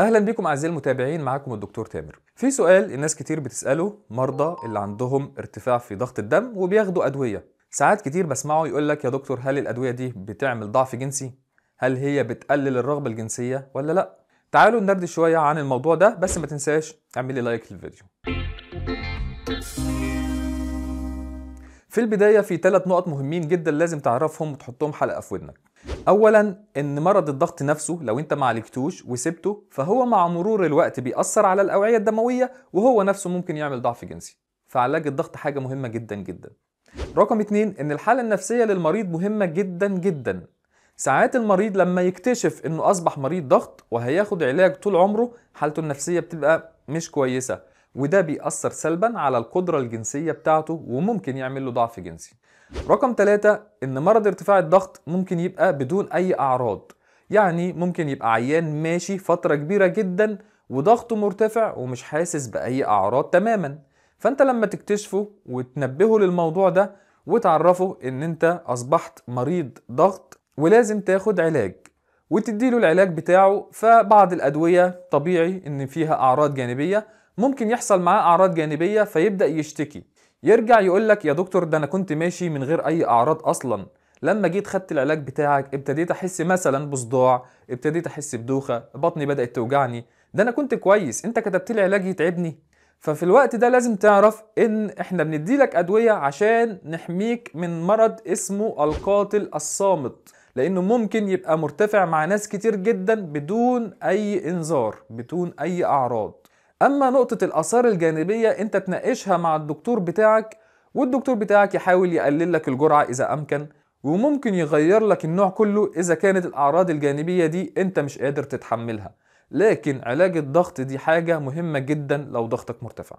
اهلا بيكم اعزائي المتابعين معاكم الدكتور تامر في سؤال الناس كتير بتساله مرضى اللي عندهم ارتفاع في ضغط الدم وبياخدوا ادويه ساعات كتير بسمعه يقول لك يا دكتور هل الادويه دي بتعمل ضعف جنسي هل هي بتقلل الرغبه الجنسيه ولا لا تعالوا نرد شويه عن الموضوع ده بس ما تنساش لي لايك للفيديو في البداية في ثلاث نقط مهمين جدا لازم تعرفهم وتحطهم حلقة في ودنك اولا ان مرض الضغط نفسه لو انت ما عالجتوش وسبته فهو مع مرور الوقت بيأثر على الاوعيه الدمويه وهو نفسه ممكن يعمل ضعف جنسي فعلاج الضغط حاجه مهمه جدا جدا رقم اتنين ان الحاله النفسيه للمريض مهمه جدا جدا ساعات المريض لما يكتشف انه اصبح مريض ضغط وهياخد علاج طول عمره حالته النفسيه بتبقى مش كويسه وده بيأثر سلبا على القدرة الجنسية بتاعته وممكن يعمل له ضعف جنسي رقم ثلاثة إن مرض ارتفاع الضغط ممكن يبقى بدون أي أعراض يعني ممكن يبقى عيان ماشي فترة كبيرة جدا وضغطه مرتفع ومش حاسس بأي أعراض تماما فأنت لما تكتشفه وتنبهه للموضوع ده وتعرفه إن أنت أصبحت مريض ضغط ولازم تاخد علاج وتديله العلاج بتاعه فبعض الأدوية طبيعي إن فيها أعراض جانبية ممكن يحصل معاه اعراض جانبيه فيبدا يشتكي يرجع يقول لك يا دكتور ده انا كنت ماشي من غير اي اعراض اصلا لما جيت خدت العلاج بتاعك ابتديت احس مثلا بصداع ابتديت احس بدوخه بطني بدات توجعني ده انا كنت كويس انت كتبت لي علاج يتعبني ففي الوقت ده لازم تعرف ان احنا بنديلك ادويه عشان نحميك من مرض اسمه القاتل الصامت لانه ممكن يبقى مرتفع مع ناس كتير جدا بدون اي انذار بدون اي اعراض اما نقطه الاثار الجانبيه انت تناقشها مع الدكتور بتاعك والدكتور بتاعك يحاول يقلل لك الجرعه اذا امكن وممكن يغير لك النوع كله اذا كانت الاعراض الجانبيه دي انت مش قادر تتحملها لكن علاج الضغط دي حاجه مهمه جدا لو ضغطك مرتفع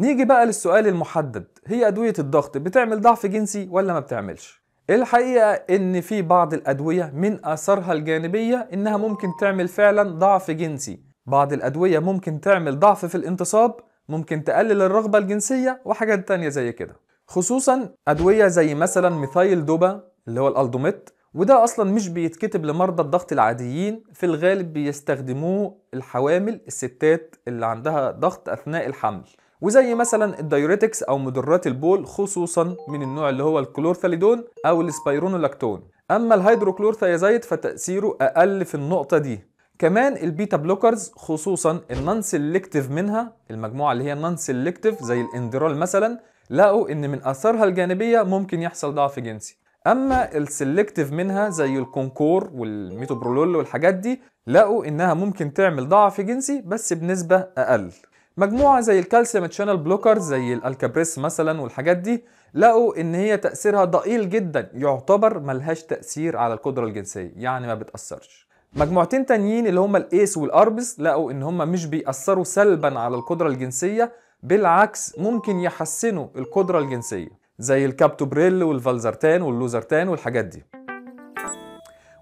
نيجي بقى للسؤال المحدد هي ادويه الضغط بتعمل ضعف جنسي ولا ما بتعملش الحقيقة إن في بعض الأدوية من آثارها الجانبية إنها ممكن تعمل فعلا ضعف جنسي بعض الأدوية ممكن تعمل ضعف في الانتصاب ممكن تقلل الرغبة الجنسية وحاجات تانية زي كده خصوصا أدوية زي مثلا ميثايل دوبا اللي هو الألدوميت وده أصلا مش بيتكتب لمرضى الضغط العاديين في الغالب بيستخدموه الحوامل الستات اللي عندها ضغط أثناء الحمل وزي مثلا الدايوريتكس أو مدرات البول خصوصا من النوع اللي هو الكلورثاليدون أو السبيرونولاكتون أما الهيدروكلورثيازايد فتأثيره أقل في النقطة دي كمان البيتا بلوكرز خصوصا النون سيلكتيف منها المجموعه اللي هي النون سيلكتيف زي الاندرال مثلا لقوا ان من اثارها الجانبيه ممكن يحصل ضعف جنسي اما السيلكتيف منها زي الكونكور والميتوبرولول والحاجات دي لقوا انها ممكن تعمل ضعف جنسي بس بنسبه اقل مجموعه زي الكالسيوم شانل بلوكر زي الالكابريس مثلا والحاجات دي لقوا ان هي تاثيرها ضئيل جدا يعتبر ملهاش تاثير على القدره الجنسيه يعني ما بتاثرش مجموعتين تانيين اللي هما الايس والاربس لقوا ان هما مش بيأثروا سلبا على القدرة الجنسية بالعكس ممكن يحسنوا القدرة الجنسية زي الكابتوبريل والفالزرتان واللوزرتان والحاجات دي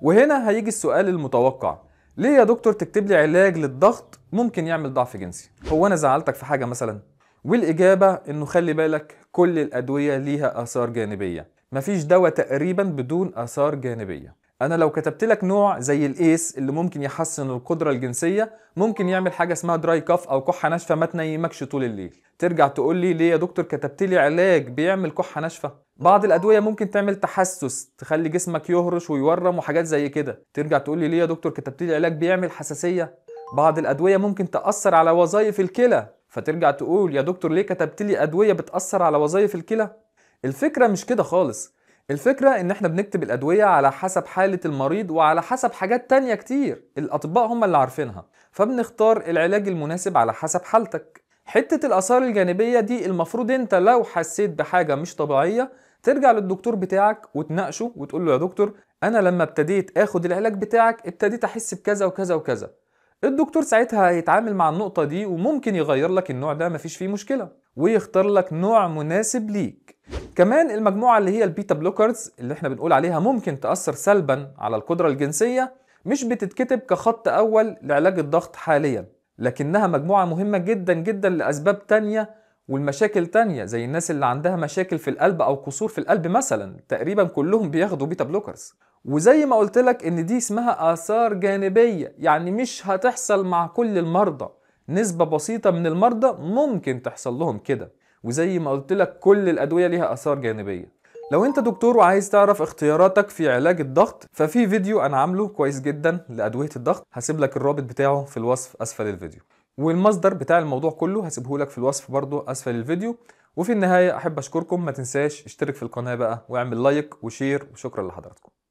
وهنا هيجي السؤال المتوقع ليه يا دكتور تكتب لي علاج للضغط ممكن يعمل ضعف جنسي هو انا زعلتك في حاجة مثلا والاجابة انه خلي بالك كل الادوية ليها اثار جانبية مفيش دواء تقريبا بدون اثار جانبية انا لو كتبت لك نوع زي الايس اللي ممكن يحسن القدره الجنسيه ممكن يعمل حاجه اسمها دراي كاف او كحه ناشفه ما تنيمكش طول الليل ترجع تقول لي ليه يا دكتور كتبت لي علاج بيعمل كحه ناشفه بعض الادويه ممكن تعمل تحسس تخلي جسمك يهرش ويورم وحاجات زي كده ترجع تقول لي ليه يا دكتور كتبت لي علاج بيعمل حساسيه بعض الادويه ممكن تاثر على وظائف الكلى فترجع تقول يا دكتور ليه كتبت لي ادويه بتاثر على وظائف الكلى الفكره مش كده خالص الفكرة ان احنا بنكتب الادوية على حسب حالة المريض وعلى حسب حاجات تانية كتير الاطباء هم اللي عارفينها فبنختار العلاج المناسب على حسب حالتك حتة الاثار الجانبية دي المفروض انت لو حسيت بحاجة مش طبيعية ترجع للدكتور بتاعك وتناقشه وتقول له يا دكتور انا لما ابتديت اخد العلاج بتاعك ابتديت احس بكذا وكذا وكذا الدكتور ساعتها هيتعامل مع النقطة دي وممكن يغير لك النوع ده مفيش فيه مشكلة ويختار لك نوع مناسب ليك كمان المجموعه اللي هي البيتا بلوكرز اللي احنا بنقول عليها ممكن تاثر سلبا على القدره الجنسيه مش بتتكتب كخط اول لعلاج الضغط حاليا لكنها مجموعه مهمه جدا جدا لاسباب تانية والمشاكل تانية زي الناس اللي عندها مشاكل في القلب او قصور في القلب مثلا تقريبا كلهم بياخدوا بيتا بلوكرز وزي ما قلت لك ان دي اسمها اثار جانبيه يعني مش هتحصل مع كل المرضى نسبه بسيطه من المرضى ممكن تحصل لهم كده وزي ما قلت لك كل الادويه ليها اثار جانبيه لو انت دكتور وعايز تعرف اختياراتك في علاج الضغط ففي فيديو انا عامله كويس جدا لادويه الضغط هسيب لك الرابط بتاعه في الوصف اسفل الفيديو والمصدر بتاع الموضوع كله هسيبه لك في الوصف برضو اسفل الفيديو وفي النهايه احب اشكركم ما تنساش اشترك في القناه بقى واعمل لايك وشير وشكرا لحضراتكم